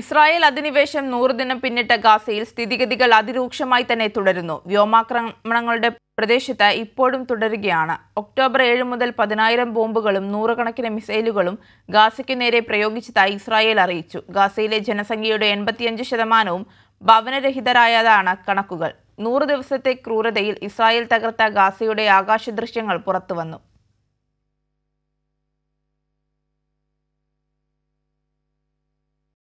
Israel അധിനിവേശം നൂറു ദിനം പിന്നിട്ട ഗാസയിൽ സ്ഥിതിഗതികൾ അതിരൂക്ഷമായി തന്നെ തുടരുന്നു വ്യോമാക്രമണങ്ങളുടെ പ്രദേശത്ത് ഇപ്പോഴും തുടരുകയാണ് ഒക്ടോബർ ഏഴ് മുതൽ പതിനായിരം ബോംബുകളും നൂറുകണക്കിന് മിസൈലുകളും ഗാസയ്ക്കു നേരെ പ്രയോഗിച്ചതായി ഇസ്രായേൽ അറിയിച്ചു ഗാസയിലെ ജനസംഖ്യയുടെ എൺപത്തിയഞ്ച് ശതമാനവും ഭവനരഹിതരായതാണ് കണക്കുകൾ നൂറു ദിവസത്തെ ക്രൂരതയിൽ ഇസ്രായേൽ തകർത്ത ഗാസയുടെ ആകാശ ദൃശ്യങ്ങൾ പുറത്തുവന്നു